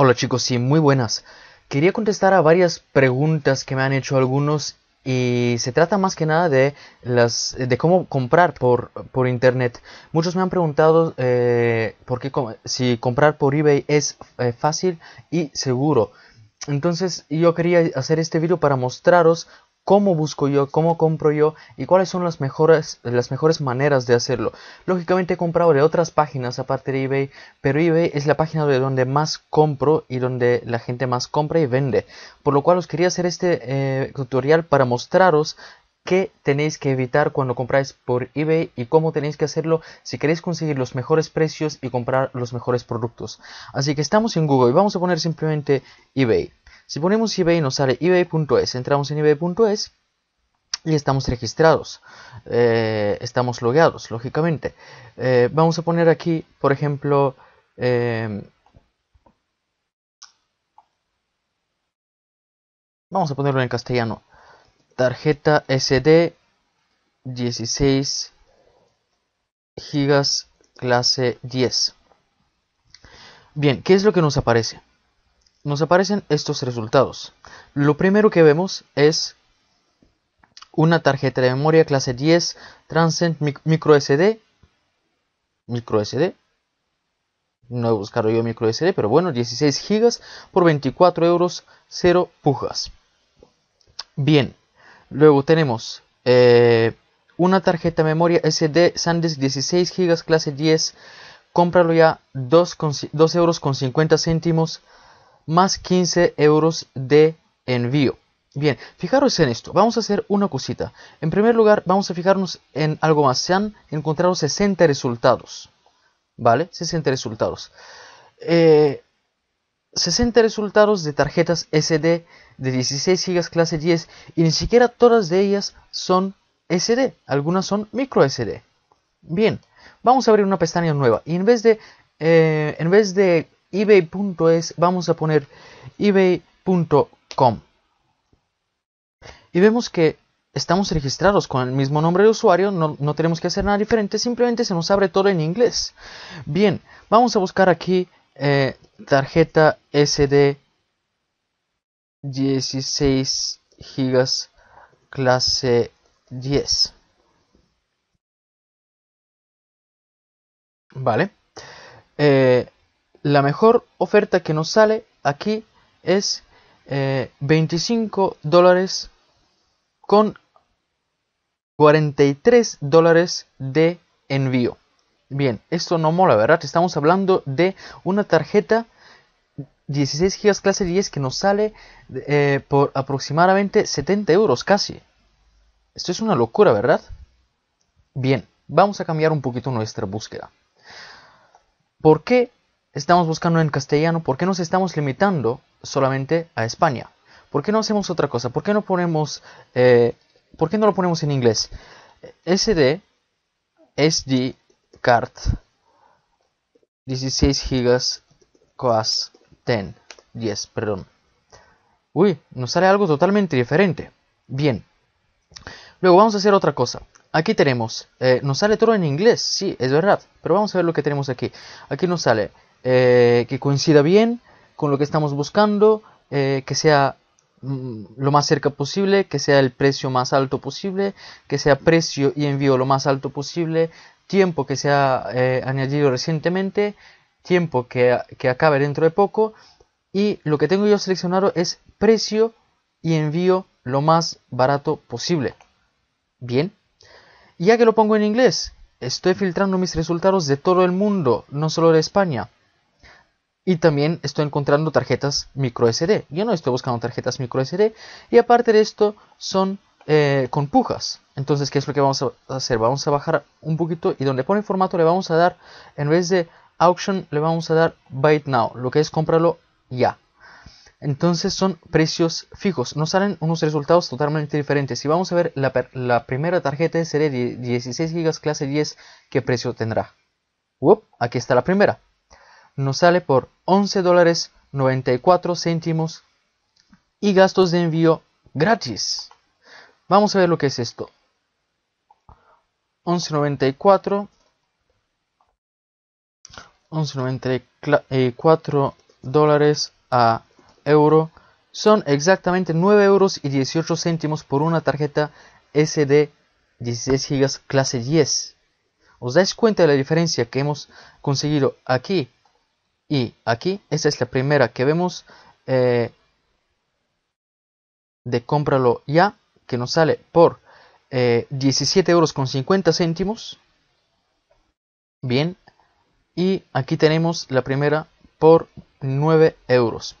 Hola chicos y sí, muy buenas. Quería contestar a varias preguntas que me han hecho algunos y se trata más que nada de las de cómo comprar por, internet. Muchos me han preguntado eh, por qué si comprar por eBay es eh, fácil y seguro. Entonces yo quería hacer este vídeo para mostraros cómo busco yo, cómo compro yo y cuáles son las mejores, las mejores maneras de hacerlo. Lógicamente he comprado de otras páginas aparte de eBay, pero eBay es la página de donde más compro y donde la gente más compra y vende. Por lo cual os quería hacer este eh, tutorial para mostraros qué tenéis que evitar cuando compráis por eBay y cómo tenéis que hacerlo si queréis conseguir los mejores precios y comprar los mejores productos. Así que estamos en Google y vamos a poner simplemente eBay. Si ponemos eBay nos sale ebay.es, entramos en ebay.es y estamos registrados, eh, estamos logueados, lógicamente. Eh, vamos a poner aquí, por ejemplo, eh, vamos a ponerlo en castellano, tarjeta SD 16 gigas clase 10. Bien, ¿qué es lo que nos aparece? nos aparecen estos resultados. Lo primero que vemos es una tarjeta de memoria clase 10 Transcend micro SD. Micro SD. No he buscado yo micro SD, pero bueno, 16 GB por 24 euros 0 pujas. Bien, luego tenemos eh, una tarjeta de memoria SD SanDisk 16 GB clase 10. Cómpralo ya 2, 2 euros con 50 céntimos más 15 euros de envío. Bien, fijaros en esto, vamos a hacer una cosita. En primer lugar, vamos a fijarnos en algo más. Se han encontrado 60 resultados, ¿vale? 60 resultados. 60 eh, resultados de tarjetas SD de 16 GB clase 10 y ni siquiera todas de ellas son SD, algunas son micro SD. Bien, vamos a abrir una pestaña nueva y en vez de, eh, en vez de ebay.es, vamos a poner ebay.com. Y vemos que estamos registrados con el mismo nombre de usuario, no, tenemos que hacer nada diferente, simplemente se nos abre todo en inglés. Bien, vamos a buscar aquí eh, tarjeta SD 16 gigas clase 10. Vale. Eh, la mejor oferta que nos sale aquí es 25 eh, dólares con 43 dólares de envío. Bien, esto no mola, ¿verdad? Estamos hablando de una tarjeta 16 GB clase 10 que nos sale eh, por aproximadamente 70 euros casi. Esto es una locura, ¿verdad? Bien, vamos a cambiar un poquito nuestra búsqueda. ¿Por qué estamos buscando en castellano, ¿por qué nos estamos limitando solamente a España? ¿Por qué no hacemos otra cosa? ¿Por qué no ponemos, eh, ¿por qué no lo ponemos en inglés? Eh, SD, SD card, 16 gigas, coas 10, 10, perdón. Uy, nos sale algo totalmente diferente. Bien. Luego vamos a hacer otra cosa. Aquí tenemos, eh, nos sale todo en inglés, sí, es verdad, pero vamos a ver lo que tenemos aquí. Aquí nos sale eh, que coincida bien con lo que estamos buscando, eh, que sea mm, lo más cerca posible, que sea el precio más alto posible, que sea precio y envío lo más alto posible, tiempo que se ha eh, añadido recientemente, tiempo que, que acabe dentro de poco y lo que tengo yo seleccionado es precio y envío lo más barato posible. Bien, ya que lo pongo en inglés, estoy filtrando mis resultados de todo el mundo, no solo de España. Y también estoy encontrando tarjetas micro SD. Yo no estoy buscando tarjetas micro SD. Y aparte de esto, son eh, con pujas. Entonces, ¿qué es lo que vamos a hacer? Vamos a bajar un poquito y donde pone formato le vamos a dar, en vez de auction, le vamos a dar buy it now, lo que es cómpralo ya. Entonces son precios fijos, nos salen unos resultados totalmente diferentes. Si vamos a ver la, primera tarjeta SD de 16 GB clase 10, ¿qué precio tendrá? aquí está la primera nos sale por 11 dólares 94 céntimos y gastos de envío gratis. Vamos a ver lo que es esto. 11.94 11.94 eh, dólares a euro son exactamente 9 euros y 18 céntimos por una tarjeta SD 16 GB clase 10. ¿Os dais cuenta de la diferencia que hemos conseguido aquí y aquí, esta es la primera que vemos eh, de cómpralo ya, que nos sale por 17 eh, euros con 50 céntimos. Bien, y aquí tenemos la primera por 9 euros.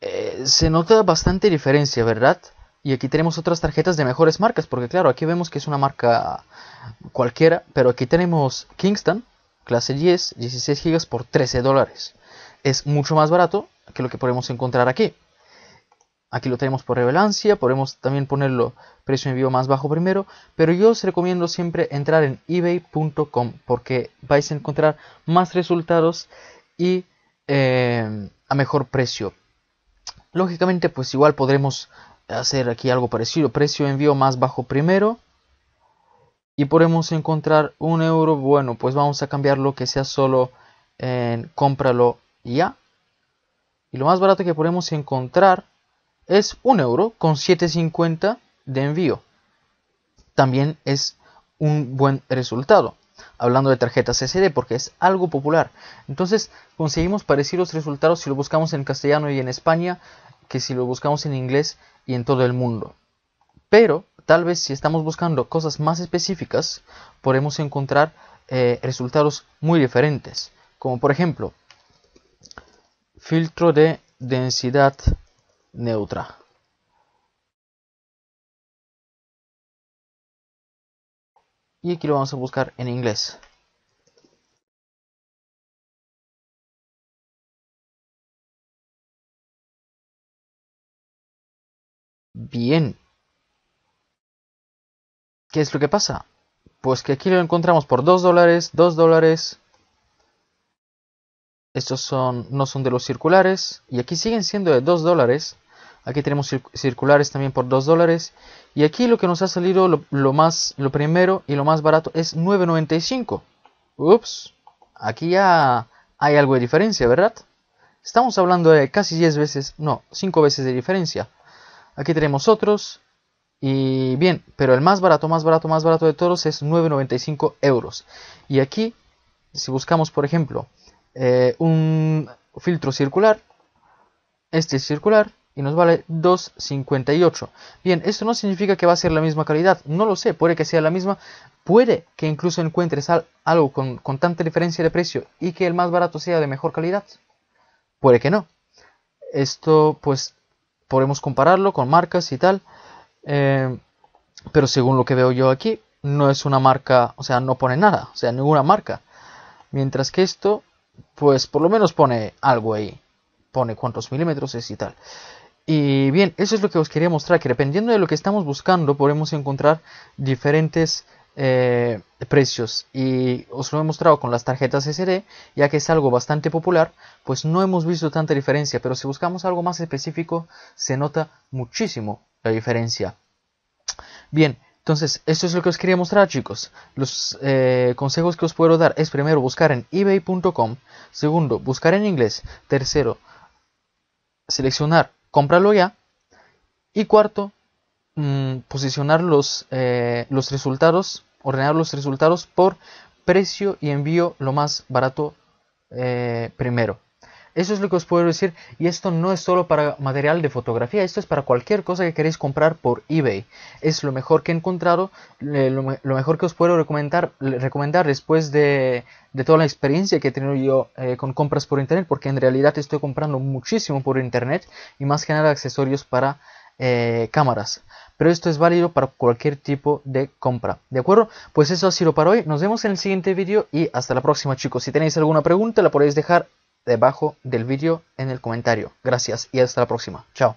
Eh, se nota bastante diferencia, ¿verdad? Y aquí tenemos otras tarjetas de mejores marcas, porque claro, aquí vemos que es una marca cualquiera, pero aquí tenemos Kingston, clase 10, 16 GB por 13 dólares. Es mucho más barato que lo que podemos encontrar aquí. Aquí lo tenemos por revelancia, podemos también ponerlo precio envío más bajo primero, pero yo os recomiendo siempre entrar en ebay.com porque vais a encontrar más resultados y eh, a mejor precio. Lógicamente pues igual podremos hacer aquí algo parecido, precio envío más bajo primero, y podemos encontrar un euro bueno pues vamos a cambiarlo que sea solo en cómpralo ya y lo más barato que podemos encontrar es un euro con 7.50 de envío también es un buen resultado hablando de tarjetas SD porque es algo popular entonces conseguimos parecidos resultados si lo buscamos en castellano y en España que si lo buscamos en inglés y en todo el mundo pero tal vez si estamos buscando cosas más específicas, podemos encontrar eh, resultados muy diferentes. Como por ejemplo, filtro de densidad neutra. Y aquí lo vamos a buscar en inglés. Bien, ¿Qué es lo que pasa? Pues que aquí lo encontramos por 2 dólares, 2 dólares. Estos son, no son de los circulares. Y aquí siguen siendo de 2 dólares. Aquí tenemos circulares también por 2 dólares. Y aquí lo que nos ha salido lo, más, lo primero y lo más barato es 9.95. Ups. Aquí ya hay algo de diferencia, ¿verdad? Estamos hablando de casi 10 veces, no, 5 veces de diferencia. Aquí tenemos otros. Y bien, pero el más barato, más barato, más barato de todos es 9,95 euros. Y aquí, si buscamos, por ejemplo, eh, un filtro circular, este es circular, y nos vale 2.58. Bien, esto no significa que va a ser la misma calidad, no lo sé, puede que sea la misma, puede que incluso encuentres algo con, con, tanta diferencia de precio y que el más barato sea de mejor calidad, puede que no. Esto pues podemos compararlo con marcas y tal, eh, pero según lo que veo yo aquí, no es una marca, o sea, no pone nada, o sea, ninguna marca. Mientras que esto, pues por lo menos pone algo ahí. Pone cuántos milímetros es y tal. Y bien, eso es lo que os quería mostrar, que dependiendo de lo que estamos buscando podemos encontrar diferentes eh, precios y os lo he mostrado con las tarjetas SD ya que es algo bastante popular pues no hemos visto tanta diferencia pero si buscamos algo más específico se nota muchísimo la diferencia bien entonces esto es lo que os quería mostrar chicos los eh, consejos que os puedo dar es primero buscar en ebay.com segundo buscar en inglés tercero seleccionar cómpralo ya y cuarto Mm, posicionar eh, los, resultados, ordenar los resultados por precio y envío lo más barato eh, primero. Eso es lo que os puedo decir y esto no es solo para material de fotografía, esto es para cualquier cosa que queréis comprar por eBay. Es lo mejor que he encontrado, lo, mejor que os puedo recomendar, recomendar después de, toda la experiencia que he tenido yo eh, con compras por internet, porque en realidad estoy comprando muchísimo por internet y más que nada accesorios para eh, cámaras. Pero esto es válido para cualquier tipo de compra. ¿De acuerdo? Pues eso ha sido para hoy. Nos vemos en el siguiente vídeo y hasta la próxima chicos. Si tenéis alguna pregunta la podéis dejar debajo del vídeo en el comentario. Gracias y hasta la próxima. Chao.